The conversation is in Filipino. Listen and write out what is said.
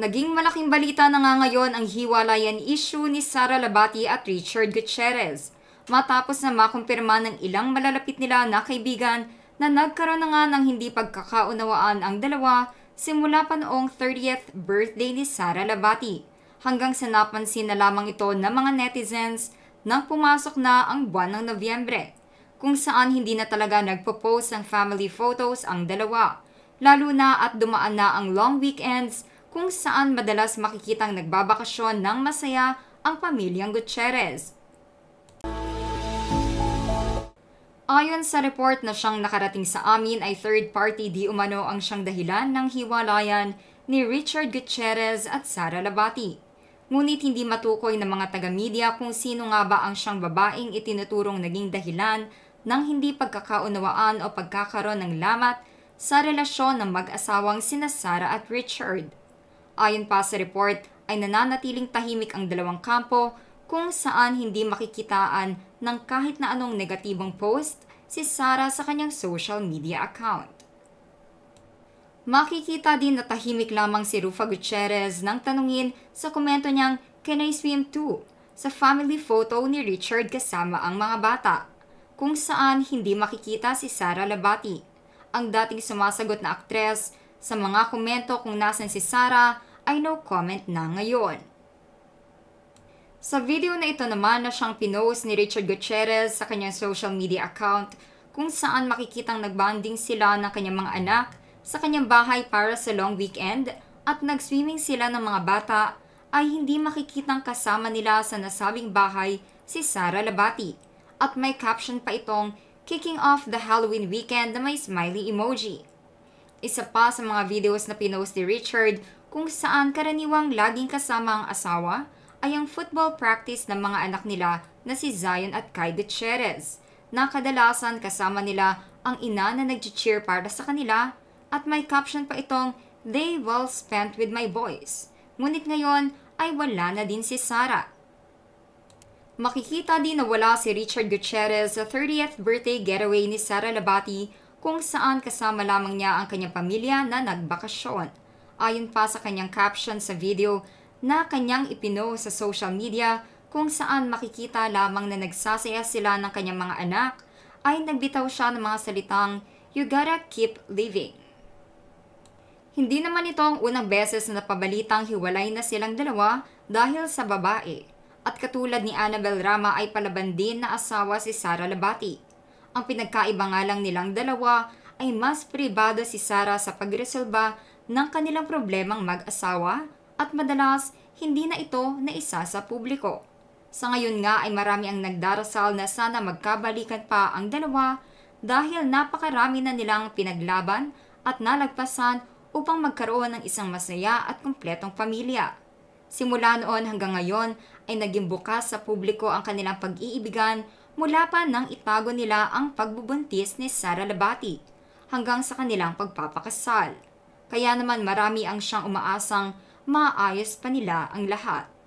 Naging malaking balita na nga ngayon ang hiwalayan issue ni Sara Labati at Richard Gutierrez matapos na makumpirma ng ilang malalapit nila na kaibigan na nagkaroon na nga ng hindi pagkakaunawaan ang dalawa simula pa noong 30th birthday ni Sara Labati hanggang sa napansin na lamang ito ng mga netizens nang pumasok na ang buwan ng Nobyembre kung saan hindi na talaga nagpo-post ng family photos ang dalawa lalo na at dumaan na ang long weekends kung saan madalas makikitang nagbabakasyon ng masaya ang pamilyang Gutierrez. Ayon sa report na siyang nakarating sa amin ay third party di umano ang siyang dahilan ng hiwalayan ni Richard Gutierrez at Sara Labati. Ngunit hindi matukoy ng mga taga-media kung sino nga ba ang siyang babaeng itinuturong naging dahilan ng hindi pagkakaunawaan o pagkakaroon ng lamat sa relasyon ng mag-asawang sina Sara at Richard. Ayon pa sa report, ay nananatiling tahimik ang dalawang kampo kung saan hindi makikitaan ng kahit na anong negatibong post si Sara sa kanyang social media account. Makikita din na tahimik lamang si Rufa Gutierrez nang tanungin sa komento niyang Can I swim too? sa family photo ni Richard kasama ang mga bata, kung saan hindi makikita si Sara Labati, ang dating sumasagot na aktres sa mga komento kung nasan si Sara ay no comment na ngayon. Sa video na ito naman na siyang pinost ni Richard Gutierrez sa kanyang social media account kung saan makikitang nagbanding sila ng kanyang mga anak sa kanyang bahay para sa long weekend at nag-swimming sila ng mga bata ay hindi makikitang kasama nila sa nasabing bahay si Sara Labati. At may caption pa itong kicking off the Halloween weekend na may smiley emoji. Isa pa sa mga videos na pinost ni Richard kung saan karaniwang laging kasama ang asawa ay ang football practice ng mga anak nila na si Zion at Kai Gutierrez, na kadalasan kasama nila ang ina na nag-cheer para sa kanila at may caption pa itong They well spent with my boys. Ngunit ngayon ay wala na din si Sara. Makikita din na wala si Richard Gutierrez sa 30th birthday getaway ni Sara Labati kung saan kasama lamang niya ang kanyang pamilya na nagbakasyon ayon pa sa kanyang caption sa video na kanyang ipino sa social media kung saan makikita lamang na nagsasaya sila ng kanyang mga anak ay nagbitaw siya ng mga salitang you gotta keep living. Hindi naman ito ang unang beses na napabalitang hiwalay na silang dalawa dahil sa babae. At katulad ni Annabel Rama ay palaban din na asawa si Sara Labati. Ang pinagkaiba nga lang nilang dalawa ay mas pribado si Sara sa pagresolba ng kanilang problemang mag-asawa at madalas hindi na ito naisa sa publiko. Sa ngayon nga ay marami ang nagdarasal na sana magkabalikan pa ang dalawa dahil napakarami na nilang pinaglaban at nalagpasan upang magkaroon ng isang masaya at kumpletong pamilya. Simula noon hanggang ngayon ay naging bukas sa publiko ang kanilang pag-iibigan mula pa nang itago nila ang pagbubuntis ni Sara Labati hanggang sa kanilang pagpapakasal kaya naman marami ang siyang umaasang maayos pa nila ang lahat.